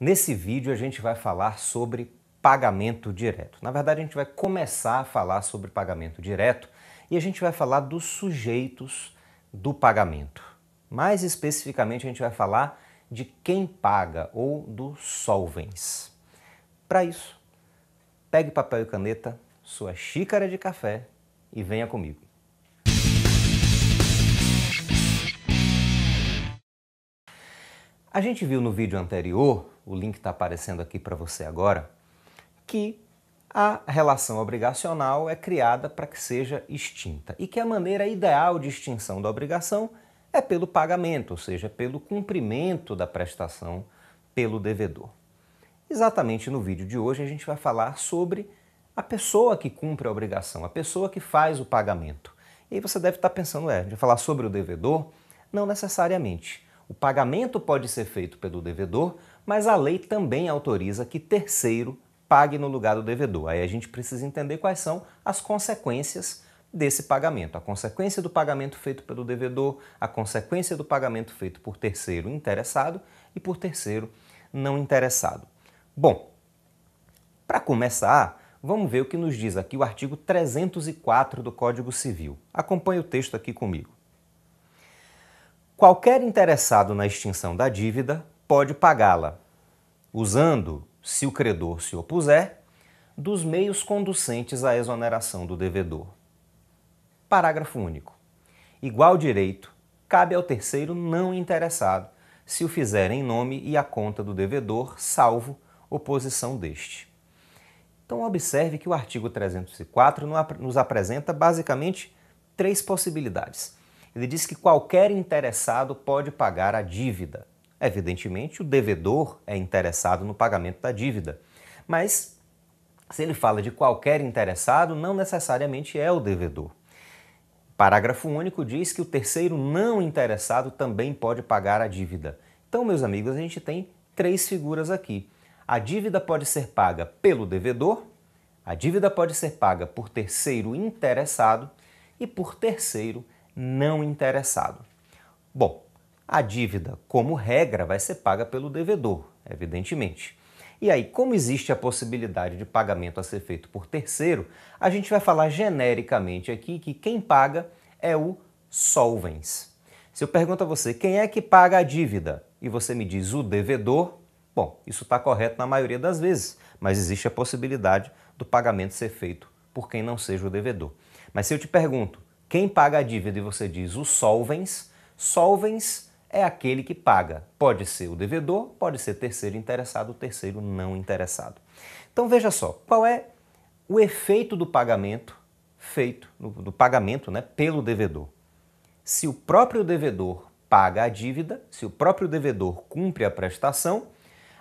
Nesse vídeo a gente vai falar sobre pagamento direto. Na verdade, a gente vai começar a falar sobre pagamento direto e a gente vai falar dos sujeitos do pagamento. Mais especificamente, a gente vai falar de quem paga ou dos solvens. Para isso, pegue papel e caneta, sua xícara de café e venha comigo. A gente viu no vídeo anterior o link está aparecendo aqui para você agora, que a relação obrigacional é criada para que seja extinta e que a maneira ideal de extinção da obrigação é pelo pagamento, ou seja, pelo cumprimento da prestação pelo devedor. Exatamente no vídeo de hoje a gente vai falar sobre a pessoa que cumpre a obrigação, a pessoa que faz o pagamento. E aí você deve estar tá pensando, é, a gente vai falar sobre o devedor? Não necessariamente. O pagamento pode ser feito pelo devedor, mas a lei também autoriza que terceiro pague no lugar do devedor. Aí a gente precisa entender quais são as consequências desse pagamento. A consequência do pagamento feito pelo devedor, a consequência do pagamento feito por terceiro interessado e por terceiro não interessado. Bom, para começar, vamos ver o que nos diz aqui o artigo 304 do Código Civil. Acompanhe o texto aqui comigo. Qualquer interessado na extinção da dívida pode pagá-la, usando, se o credor se opuser, dos meios conducentes à exoneração do devedor. Parágrafo único. Igual direito cabe ao terceiro não interessado, se o fizer em nome e à conta do devedor, salvo oposição deste. Então, observe que o artigo 304 nos apresenta basicamente três possibilidades. Ele diz que qualquer interessado pode pagar a dívida. Evidentemente, o devedor é interessado no pagamento da dívida. Mas, se ele fala de qualquer interessado, não necessariamente é o devedor. Parágrafo único diz que o terceiro não interessado também pode pagar a dívida. Então, meus amigos, a gente tem três figuras aqui. A dívida pode ser paga pelo devedor, a dívida pode ser paga por terceiro interessado e por terceiro não interessado. Bom, a dívida, como regra, vai ser paga pelo devedor, evidentemente. E aí, como existe a possibilidade de pagamento a ser feito por terceiro, a gente vai falar genericamente aqui que quem paga é o solvens. Se eu pergunto a você quem é que paga a dívida e você me diz o devedor, bom, isso está correto na maioria das vezes, mas existe a possibilidade do pagamento ser feito por quem não seja o devedor. Mas se eu te pergunto quem paga a dívida e você diz o solvens, solvens é aquele que paga. Pode ser o devedor, pode ser terceiro interessado, terceiro não interessado. Então veja só, qual é o efeito do pagamento feito, do pagamento né, pelo devedor? Se o próprio devedor paga a dívida, se o próprio devedor cumpre a prestação,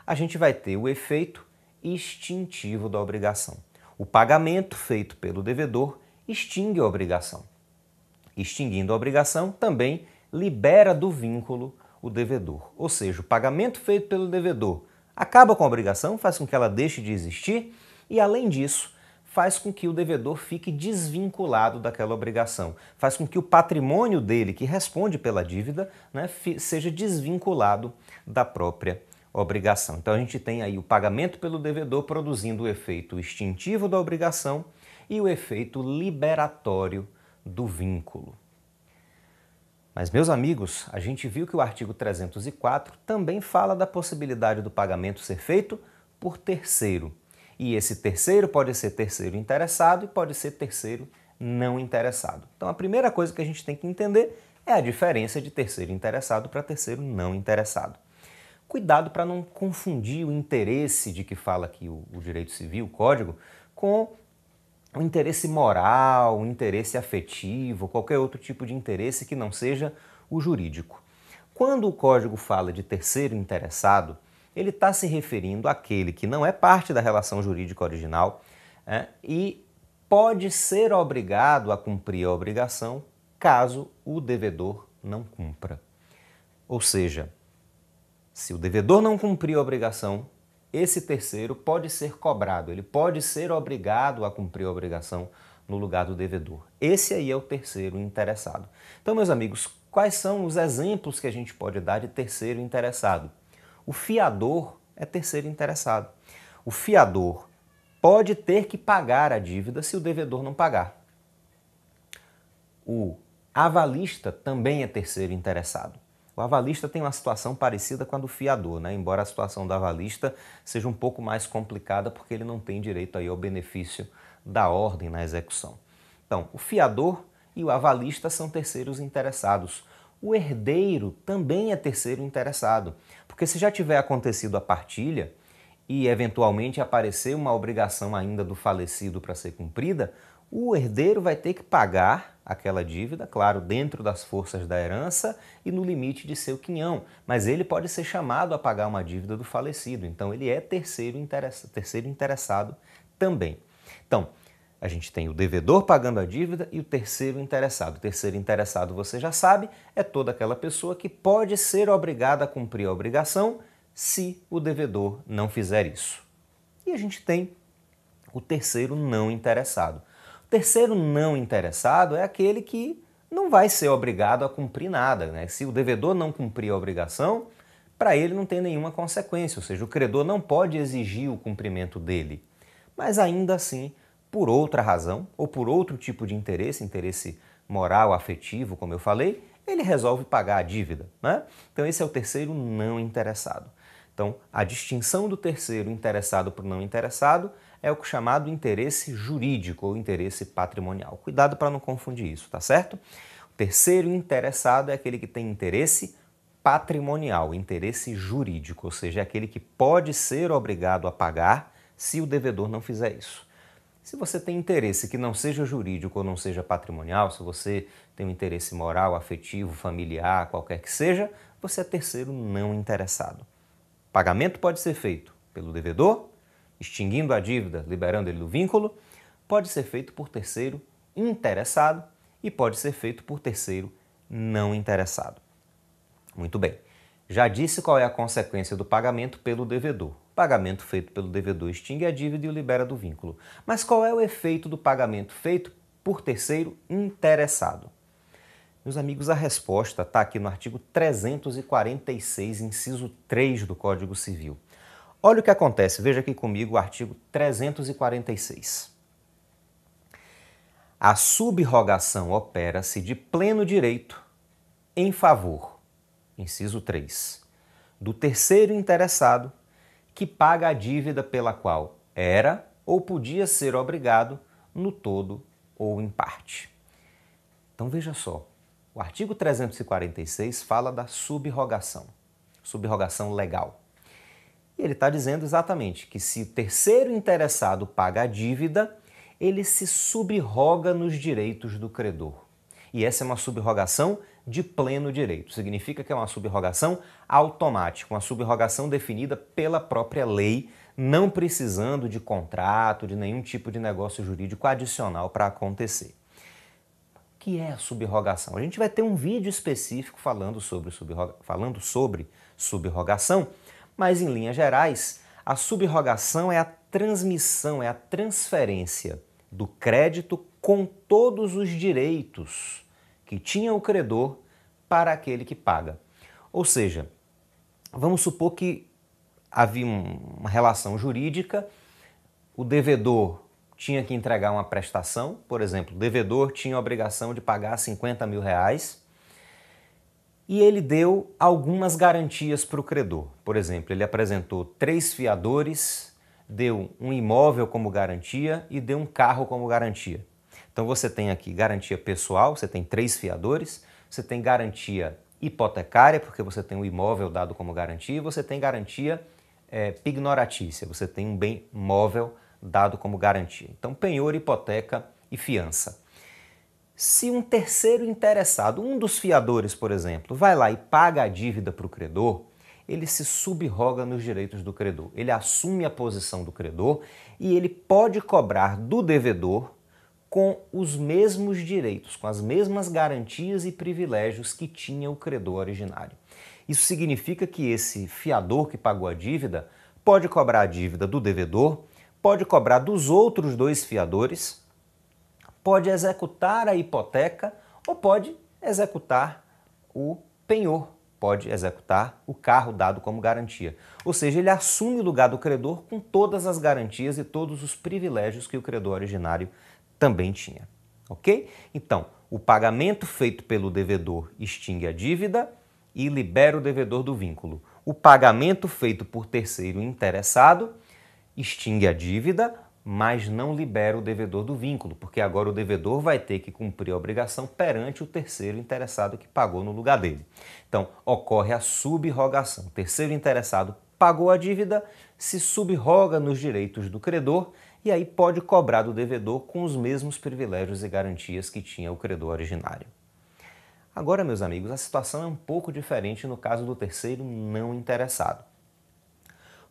a gente vai ter o efeito extintivo da obrigação. O pagamento feito pelo devedor extingue a obrigação. Extinguindo a obrigação, também libera do vínculo o devedor. Ou seja, o pagamento feito pelo devedor acaba com a obrigação, faz com que ela deixe de existir e, além disso, faz com que o devedor fique desvinculado daquela obrigação, faz com que o patrimônio dele, que responde pela dívida, né, seja desvinculado da própria obrigação. Então a gente tem aí o pagamento pelo devedor produzindo o efeito extintivo da obrigação e o efeito liberatório do vínculo. Mas, meus amigos, a gente viu que o artigo 304 também fala da possibilidade do pagamento ser feito por terceiro. E esse terceiro pode ser terceiro interessado e pode ser terceiro não interessado. Então, a primeira coisa que a gente tem que entender é a diferença de terceiro interessado para terceiro não interessado. Cuidado para não confundir o interesse de que fala aqui o, direito civil, o código, com um interesse moral, um interesse afetivo, qualquer outro tipo de interesse que não seja o jurídico. Quando o código fala de terceiro interessado, ele está se referindo àquele que não é parte da relação jurídica original é, e pode ser obrigado a cumprir a obrigação caso o devedor não cumpra. Ou seja, se o devedor não cumprir a obrigação, esse terceiro pode ser cobrado, ele pode ser obrigado a cumprir a obrigação no lugar do devedor. Esse aí é o terceiro interessado. Então, meus amigos, quais são os exemplos que a gente pode dar de terceiro interessado? O fiador é terceiro interessado. O fiador pode ter que pagar a dívida se o devedor não pagar. O avalista também é terceiro interessado. O avalista tem uma situação parecida com a do fiador, né? embora a situação do avalista seja um pouco mais complicada porque ele não tem direito aí ao benefício da ordem na execução. Então, o fiador e o avalista são terceiros interessados. O herdeiro também é terceiro interessado, porque se já tiver acontecido a partilha e eventualmente aparecer uma obrigação ainda do falecido para ser cumprida, o herdeiro vai ter que pagar aquela dívida, claro, dentro das forças da herança e no limite de seu quinhão, mas ele pode ser chamado a pagar uma dívida do falecido, então ele é terceiro, interessa, terceiro interessado também. Então, a gente tem o devedor pagando a dívida e o terceiro interessado. O terceiro interessado, você já sabe, é toda aquela pessoa que pode ser obrigada a cumprir a obrigação se o devedor não fizer isso. E a gente tem o terceiro não interessado. Terceiro não interessado é aquele que não vai ser obrigado a cumprir nada. Né? Se o devedor não cumprir a obrigação, para ele não tem nenhuma consequência, ou seja, o credor não pode exigir o cumprimento dele. Mas ainda assim, por outra razão ou por outro tipo de interesse, interesse moral, afetivo, como eu falei, ele resolve pagar a dívida. Né? Então, esse é o terceiro não interessado. Então, a distinção do terceiro interessado por não interessado é o é chamado interesse jurídico ou interesse patrimonial. Cuidado para não confundir isso, tá certo? O terceiro interessado é aquele que tem interesse patrimonial, interesse jurídico, ou seja, é aquele que pode ser obrigado a pagar se o devedor não fizer isso. Se você tem interesse que não seja jurídico ou não seja patrimonial, se você tem um interesse moral, afetivo, familiar, qualquer que seja, você é terceiro não interessado pagamento pode ser feito pelo devedor, extinguindo a dívida, liberando ele do vínculo, pode ser feito por terceiro interessado e pode ser feito por terceiro não interessado. Muito bem. Já disse qual é a consequência do pagamento pelo devedor. O pagamento feito pelo devedor extingue a dívida e o libera do vínculo. Mas qual é o efeito do pagamento feito por terceiro interessado? Meus amigos, a resposta está aqui no artigo 346, inciso 3 do Código Civil. Olha o que acontece, veja aqui comigo o artigo 346. A subrogação opera-se de pleno direito em favor, inciso 3, do terceiro interessado que paga a dívida pela qual era ou podia ser obrigado no todo ou em parte. Então veja só, o artigo 346 fala da subrogação, subrogação legal. E ele está dizendo exatamente que se o terceiro interessado paga a dívida, ele se subroga nos direitos do credor. E essa é uma subrogação de pleno direito. Significa que é uma subrogação automática, uma subrogação definida pela própria lei, não precisando de contrato, de nenhum tipo de negócio jurídico adicional para acontecer que é a subrogação? A gente vai ter um vídeo específico falando sobre, subroga, falando sobre subrogação, mas em linhas gerais, a subrogação é a transmissão, é a transferência do crédito com todos os direitos que tinha o credor para aquele que paga. Ou seja, vamos supor que havia uma relação jurídica, o devedor tinha que entregar uma prestação, por exemplo, o devedor tinha a obrigação de pagar 50 mil reais e ele deu algumas garantias para o credor. Por exemplo, ele apresentou três fiadores, deu um imóvel como garantia e deu um carro como garantia. Então você tem aqui garantia pessoal, você tem três fiadores, você tem garantia hipotecária, porque você tem o um imóvel dado como garantia, e você tem garantia é, pignoratícia, você tem um bem móvel dado como garantia. Então, penhor, hipoteca e fiança. Se um terceiro interessado, um dos fiadores, por exemplo, vai lá e paga a dívida para o credor, ele se subroga nos direitos do credor. Ele assume a posição do credor e ele pode cobrar do devedor com os mesmos direitos, com as mesmas garantias e privilégios que tinha o credor originário. Isso significa que esse fiador que pagou a dívida pode cobrar a dívida do devedor pode cobrar dos outros dois fiadores, pode executar a hipoteca ou pode executar o penhor, pode executar o carro dado como garantia. Ou seja, ele assume o lugar do credor com todas as garantias e todos os privilégios que o credor originário também tinha. Ok? Então, o pagamento feito pelo devedor extingue a dívida e libera o devedor do vínculo. O pagamento feito por terceiro interessado extingue a dívida, mas não libera o devedor do vínculo, porque agora o devedor vai ter que cumprir a obrigação perante o terceiro interessado que pagou no lugar dele. Então, ocorre a subrogação. O terceiro interessado pagou a dívida, se subroga nos direitos do credor e aí pode cobrar do devedor com os mesmos privilégios e garantias que tinha o credor originário. Agora, meus amigos, a situação é um pouco diferente no caso do terceiro não interessado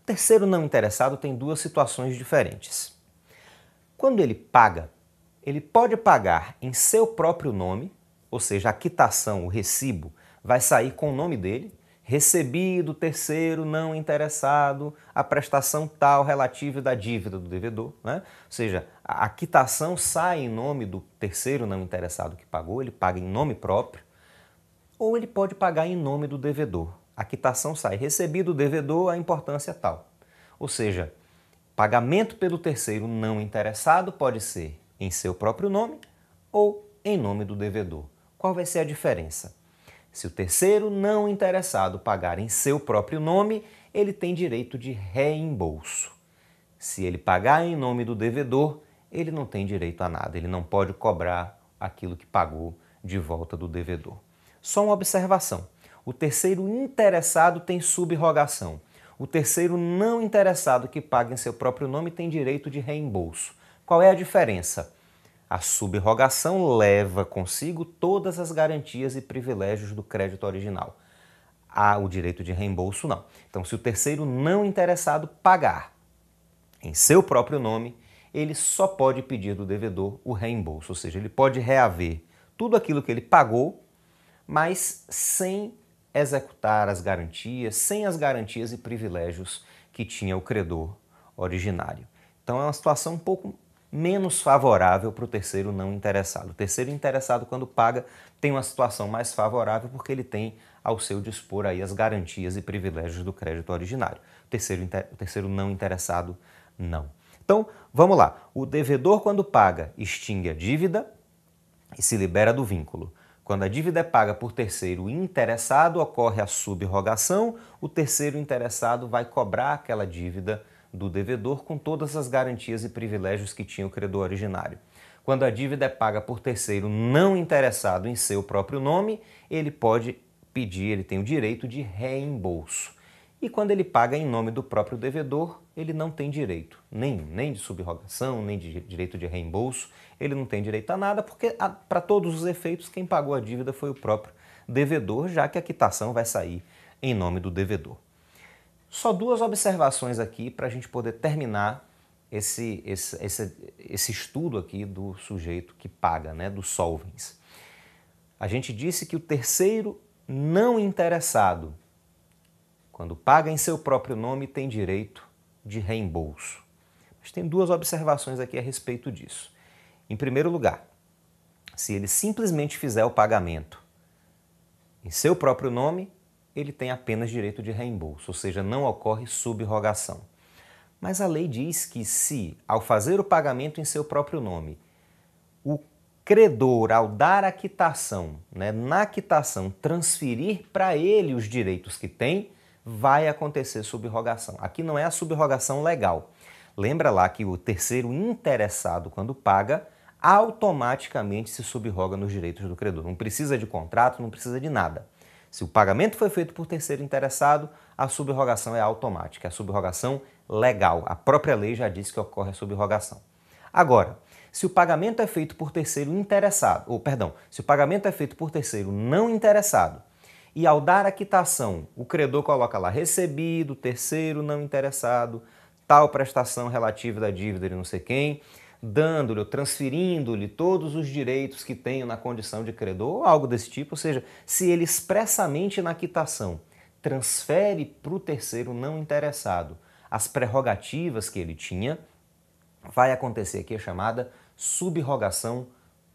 terceiro não interessado tem duas situações diferentes. Quando ele paga, ele pode pagar em seu próprio nome, ou seja, a quitação, o recibo, vai sair com o nome dele, recebido terceiro não interessado a prestação tal relativa da dívida do devedor, né? ou seja, a quitação sai em nome do terceiro não interessado que pagou, ele paga em nome próprio, ou ele pode pagar em nome do devedor, a quitação sai recebido o devedor a importância é tal. Ou seja, pagamento pelo terceiro não interessado pode ser em seu próprio nome ou em nome do devedor. Qual vai ser a diferença? Se o terceiro não interessado pagar em seu próprio nome, ele tem direito de reembolso. Se ele pagar em nome do devedor, ele não tem direito a nada, ele não pode cobrar aquilo que pagou de volta do devedor. Só uma observação: o terceiro interessado tem subrogação. O terceiro não interessado que paga em seu próprio nome tem direito de reembolso. Qual é a diferença? A subrogação leva consigo todas as garantias e privilégios do crédito original. Há o direito de reembolso, não. Então, se o terceiro não interessado pagar em seu próprio nome, ele só pode pedir do devedor o reembolso, ou seja, ele pode reaver tudo aquilo que ele pagou, mas sem executar as garantias sem as garantias e privilégios que tinha o credor originário. Então é uma situação um pouco menos favorável para o terceiro não interessado. O terceiro interessado, quando paga, tem uma situação mais favorável porque ele tem ao seu dispor aí as garantias e privilégios do crédito originário. O terceiro, o terceiro não interessado, não. Então, vamos lá. O devedor, quando paga, extingue a dívida e se libera do vínculo. Quando a dívida é paga por terceiro interessado, ocorre a subrogação, o terceiro interessado vai cobrar aquela dívida do devedor com todas as garantias e privilégios que tinha o credor originário. Quando a dívida é paga por terceiro não interessado em seu próprio nome, ele pode pedir, ele tem o direito de reembolso. E quando ele paga em nome do próprio devedor, ele não tem direito nenhum, nem de subrogação, nem de direito de reembolso, ele não tem direito a nada, porque para todos os efeitos, quem pagou a dívida foi o próprio devedor, já que a quitação vai sair em nome do devedor. Só duas observações aqui para a gente poder terminar esse, esse, esse, esse, estudo aqui do sujeito que paga, né, do solvens. A gente disse que o terceiro não interessado quando paga em seu próprio nome, tem direito de reembolso. Mas tem duas observações aqui a respeito disso. Em primeiro lugar, se ele simplesmente fizer o pagamento em seu próprio nome, ele tem apenas direito de reembolso, ou seja, não ocorre subrogação. Mas a lei diz que se, ao fazer o pagamento em seu próprio nome, o credor, ao dar a quitação, né, na quitação, transferir para ele os direitos que tem, vai acontecer subrogação. Aqui não é a subrogação legal. Lembra lá que o terceiro interessado, quando paga, automaticamente se subroga nos direitos do credor. Não precisa de contrato, não precisa de nada. Se o pagamento foi feito por terceiro interessado, a subrogação é automática, é a subrogação legal. A própria lei já diz que ocorre a subrogação. Agora, se o pagamento é feito por terceiro interessado, ou perdão, se o pagamento é feito por terceiro não interessado e ao dar a quitação, o credor coloca lá recebido, terceiro não interessado, tal prestação relativa da dívida de não sei quem, dando-lhe, transferindo-lhe todos os direitos que tenho na condição de credor, ou algo desse tipo, ou seja, se ele expressamente na quitação transfere para o terceiro não interessado as prerrogativas que ele tinha, vai acontecer aqui a chamada subrogação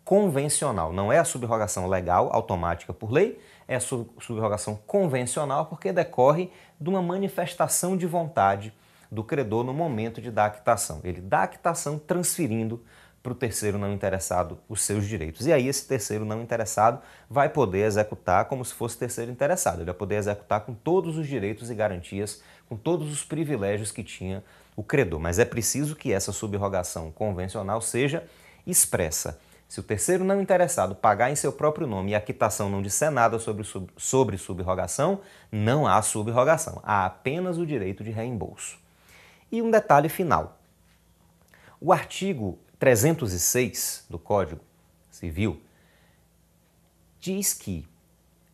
convencional. Não é a subrogação legal, automática por lei, é subrogação convencional porque decorre de uma manifestação de vontade do credor no momento de dar a quitação. Ele dá a quitação transferindo para o terceiro não interessado os seus direitos. E aí esse terceiro não interessado vai poder executar como se fosse terceiro interessado. Ele vai poder executar com todos os direitos e garantias, com todos os privilégios que tinha o credor. Mas é preciso que essa subrogação convencional seja expressa. Se o terceiro não interessado pagar em seu próprio nome e a quitação não disser nada sobre, sub, sobre subrogação, não há subrogação, há apenas o direito de reembolso. E um detalhe final: o artigo 306 do Código Civil diz que,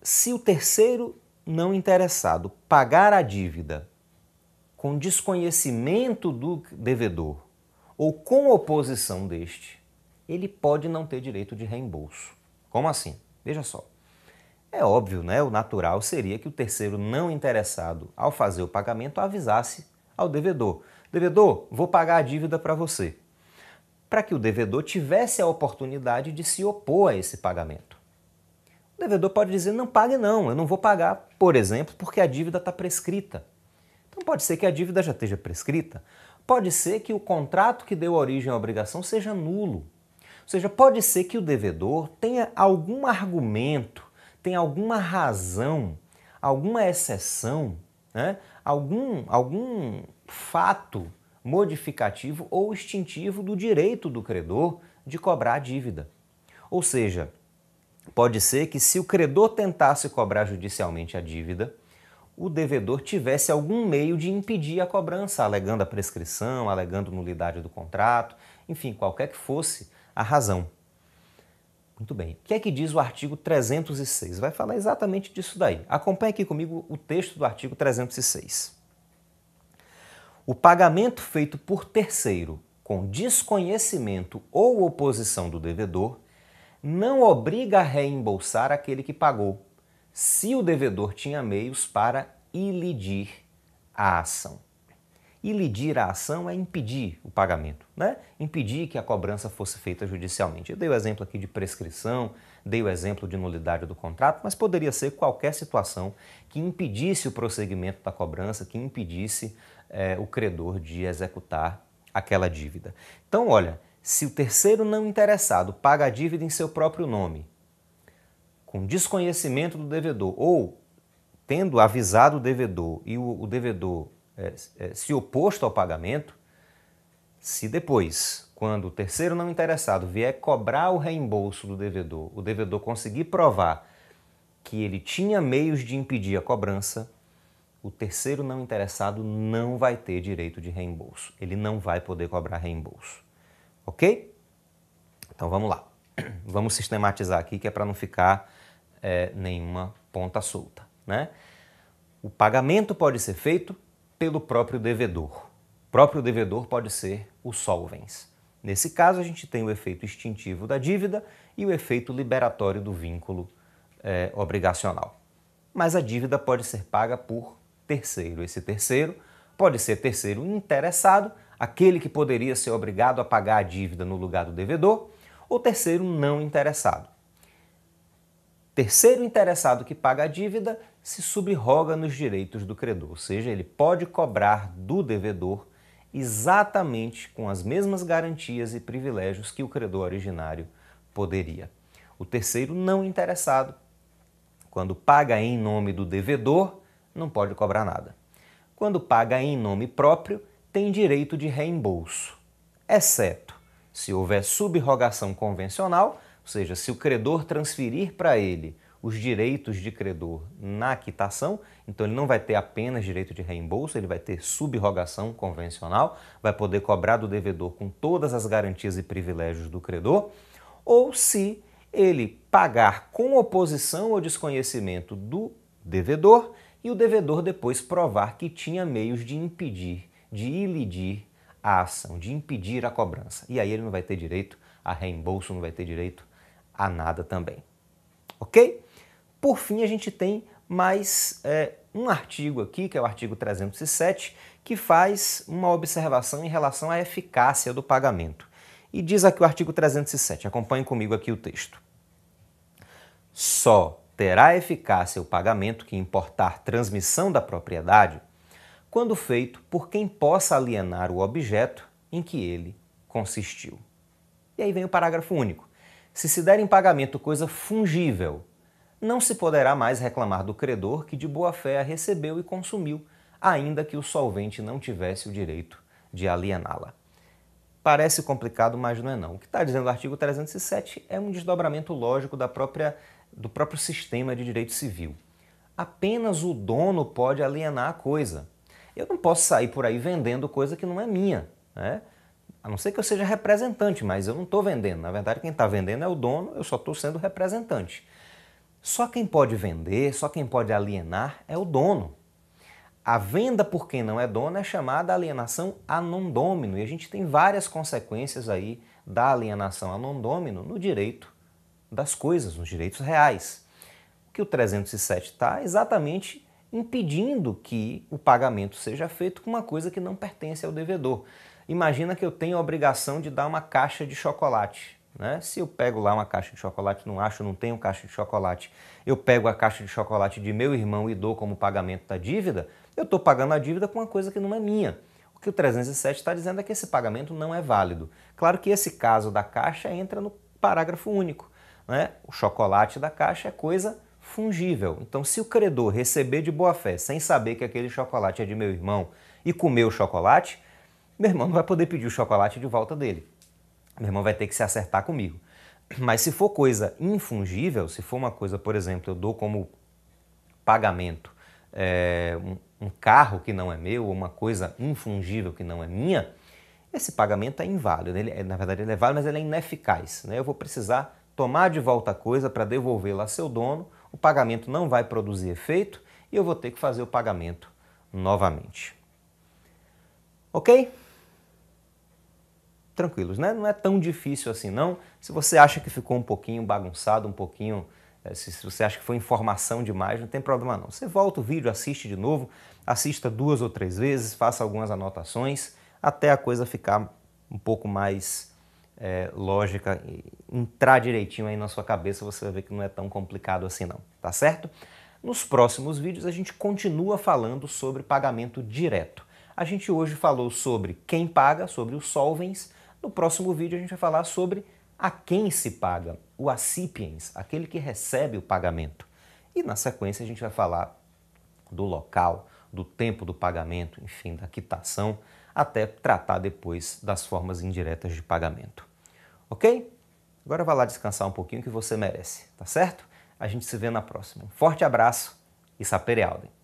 se o terceiro não interessado pagar a dívida com desconhecimento do devedor ou com oposição deste, ele pode não ter direito de reembolso. Como assim? Veja só. É óbvio, né? O natural seria que o terceiro não interessado, ao fazer o pagamento, avisasse ao devedor: devedor, vou pagar a dívida para você. Para que o devedor tivesse a oportunidade de se opor a esse pagamento. O devedor pode dizer: não pague, não, eu não vou pagar, por exemplo, porque a dívida está prescrita. Então pode ser que a dívida já esteja prescrita, pode ser que o contrato que deu origem à obrigação seja nulo, ou seja, pode ser que o devedor tenha algum argumento, tenha alguma razão, alguma exceção, né? algum, algum fato modificativo ou extintivo do direito do credor de cobrar a dívida. Ou seja, pode ser que se o credor tentasse cobrar judicialmente a dívida, o devedor tivesse algum meio de impedir a cobrança, alegando a prescrição, alegando nulidade do contrato, enfim, qualquer que fosse a razão. Muito bem. O que é que diz o artigo 306? Vai falar exatamente disso daí. Acompanhe aqui comigo o texto do artigo 306. O pagamento feito por terceiro com desconhecimento ou oposição do devedor não obriga a reembolsar aquele que pagou, se o devedor tinha meios para ilidir a ação. Ilidir a ação é impedir o pagamento, né? impedir que a cobrança fosse feita judicialmente. Eu dei o exemplo aqui de prescrição, dei o exemplo de nulidade do contrato, mas poderia ser qualquer situação que impedisse o prosseguimento da cobrança, que impedisse é, o credor de executar aquela dívida. Então, olha, se o terceiro não interessado paga a dívida em seu próprio nome, com desconhecimento do devedor ou tendo avisado o devedor e o, o devedor é, é, se oposto ao pagamento, se depois, quando o terceiro não interessado vier cobrar o reembolso do devedor, o devedor conseguir provar que ele tinha meios de impedir a cobrança, o terceiro não interessado não vai ter direito de reembolso. Ele não vai poder cobrar reembolso. Ok? Então vamos lá. Vamos sistematizar aqui que é para não ficar é, nenhuma ponta solta. Né? O pagamento pode ser feito pelo próprio devedor. O próprio devedor pode ser o solvens. Nesse caso, a gente tem o efeito extintivo da dívida e o efeito liberatório do vínculo é, obrigacional. Mas a dívida pode ser paga por terceiro. Esse terceiro pode ser terceiro interessado, aquele que poderia ser obrigado a pagar a dívida no lugar do devedor, ou terceiro não interessado terceiro interessado que paga a dívida se subroga nos direitos do credor, ou seja, ele pode cobrar do devedor exatamente com as mesmas garantias e privilégios que o credor originário poderia. O terceiro não interessado, quando paga em nome do devedor, não pode cobrar nada. Quando paga em nome próprio, tem direito de reembolso, exceto se houver subrogação convencional, ou seja, se o credor transferir para ele os direitos de credor na quitação, então ele não vai ter apenas direito de reembolso, ele vai ter subrogação convencional, vai poder cobrar do devedor com todas as garantias e privilégios do credor, ou se ele pagar com oposição ou desconhecimento do devedor e o devedor depois provar que tinha meios de impedir, de ilidir a ação, de impedir a cobrança. E aí ele não vai ter direito a reembolso, não vai ter direito a nada também. Ok? Por fim, a gente tem mais é, um artigo aqui, que é o artigo 307, que faz uma observação em relação à eficácia do pagamento. E diz aqui o artigo 307, acompanhe comigo aqui o texto. Só terá eficácia o pagamento que importar transmissão da propriedade quando feito por quem possa alienar o objeto em que ele consistiu. E aí vem o parágrafo único se se der em pagamento coisa fungível, não se poderá mais reclamar do credor que de boa fé a recebeu e consumiu, ainda que o solvente não tivesse o direito de aliená-la. Parece complicado, mas não é não. O que está dizendo o artigo 307 é um desdobramento lógico da própria, do próprio sistema de direito civil. Apenas o dono pode alienar a coisa. Eu não posso sair por aí vendendo coisa que não é minha. Né? A não ser que eu seja representante, mas eu não estou vendendo. Na verdade, quem está vendendo é o dono, eu só estou sendo representante. Só quem pode vender, só quem pode alienar é o dono. A venda por quem não é dono é chamada alienação a non domino, e a gente tem várias consequências aí da alienação a non domino no direito das coisas, nos direitos reais. O que o 307 está exatamente impedindo que o pagamento seja feito com uma coisa que não pertence ao devedor. Imagina que eu tenho a obrigação de dar uma caixa de chocolate. Né? Se eu pego lá uma caixa de chocolate, não acho, não tenho caixa de chocolate, eu pego a caixa de chocolate de meu irmão e dou como pagamento da dívida, eu estou pagando a dívida com uma coisa que não é minha. O que o 307 está dizendo é que esse pagamento não é válido. Claro que esse caso da caixa entra no parágrafo único. Né? O chocolate da caixa é coisa fungível. Então, se o credor receber de boa fé, sem saber que aquele chocolate é de meu irmão, e comer o chocolate, meu irmão não vai poder pedir o chocolate de volta dele. Meu irmão vai ter que se acertar comigo. Mas se for coisa infungível, se for uma coisa, por exemplo, eu dou como pagamento é, um, um, carro que não é meu, ou uma coisa infungível que não é minha, esse pagamento é inválido. Ele, é, na verdade, ele é válido, mas ele é ineficaz. Né? Eu vou precisar tomar de volta a coisa para devolvê-la a seu dono, o pagamento não vai produzir efeito e eu vou ter que fazer o pagamento novamente. Ok? tranquilos, né? Não é tão difícil assim, não. Se você acha que ficou um pouquinho bagunçado, um pouquinho, eh, se você acha que foi informação demais, não tem problema não. Você volta o vídeo, assiste de novo, assista duas ou três vezes, faça algumas anotações, até a coisa ficar um pouco mais é, lógica, entrar direitinho aí na sua cabeça, você vai ver que não é tão complicado assim não, tá certo? Nos próximos vídeos a gente continua falando sobre pagamento direto. A gente hoje falou sobre quem paga, sobre os solvens, no próximo vídeo a gente vai falar sobre a quem se paga, o acipiens, aquele que recebe o pagamento. E na sequência a gente vai falar do local, do tempo do pagamento, enfim, da quitação, até tratar depois das formas indiretas de pagamento. Ok? Agora vai lá descansar um pouquinho que você merece, tá certo? A gente se vê na próxima. Um forte abraço e sapere aude!